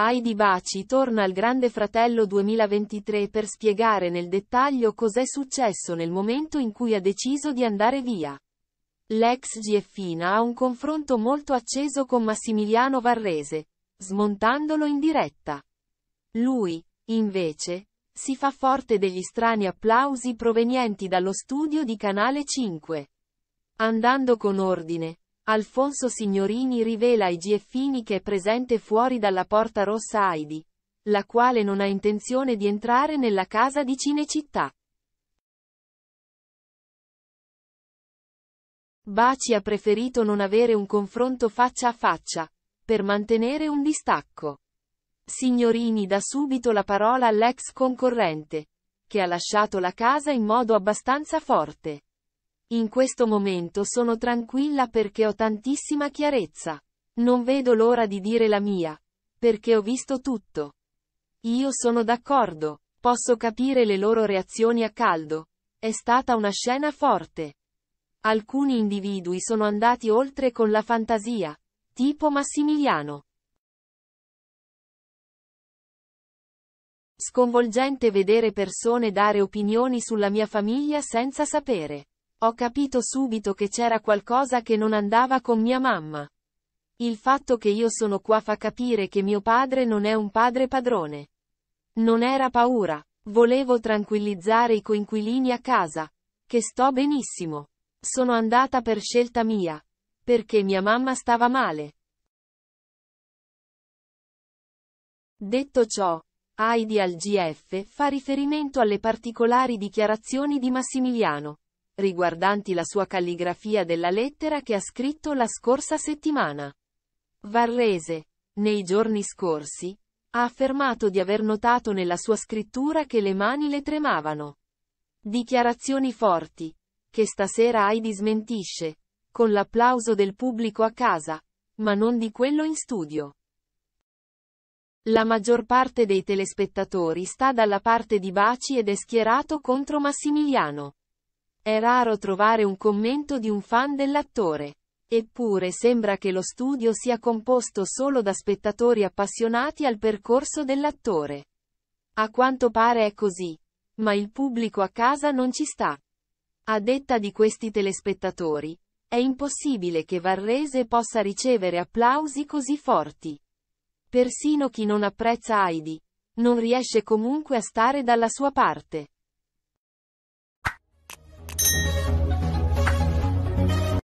Heidi Baci torna al Grande Fratello 2023 per spiegare nel dettaglio cos'è successo nel momento in cui ha deciso di andare via. L'ex GFina ha un confronto molto acceso con Massimiliano Varrese, smontandolo in diretta. Lui, invece, si fa forte degli strani applausi provenienti dallo studio di Canale 5. Andando con ordine, Alfonso Signorini rivela ai GFini che è presente fuori dalla Porta Rossa Heidi, la quale non ha intenzione di entrare nella casa di Cinecittà. Baci ha preferito non avere un confronto faccia a faccia, per mantenere un distacco. Signorini dà subito la parola all'ex concorrente, che ha lasciato la casa in modo abbastanza forte. In questo momento sono tranquilla perché ho tantissima chiarezza. Non vedo l'ora di dire la mia. Perché ho visto tutto. Io sono d'accordo. Posso capire le loro reazioni a caldo. È stata una scena forte. Alcuni individui sono andati oltre con la fantasia, tipo Massimiliano. Sconvolgente vedere persone dare opinioni sulla mia famiglia senza sapere. Ho capito subito che c'era qualcosa che non andava con mia mamma. Il fatto che io sono qua fa capire che mio padre non è un padre padrone. Non era paura, volevo tranquillizzare i coinquilini a casa, che sto benissimo. Sono andata per scelta mia, perché mia mamma stava male. Detto ciò, Heidi al GF fa riferimento alle particolari dichiarazioni di Massimiliano riguardanti la sua calligrafia della lettera che ha scritto la scorsa settimana. Varrese, nei giorni scorsi, ha affermato di aver notato nella sua scrittura che le mani le tremavano. Dichiarazioni forti, che stasera Heidi smentisce, con l'applauso del pubblico a casa, ma non di quello in studio. La maggior parte dei telespettatori sta dalla parte di Baci ed è schierato contro Massimiliano. È raro trovare un commento di un fan dell'attore. Eppure sembra che lo studio sia composto solo da spettatori appassionati al percorso dell'attore. A quanto pare è così. Ma il pubblico a casa non ci sta. A detta di questi telespettatori, è impossibile che Varrese possa ricevere applausi così forti. Persino chi non apprezza Heidi, non riesce comunque a stare dalla sua parte.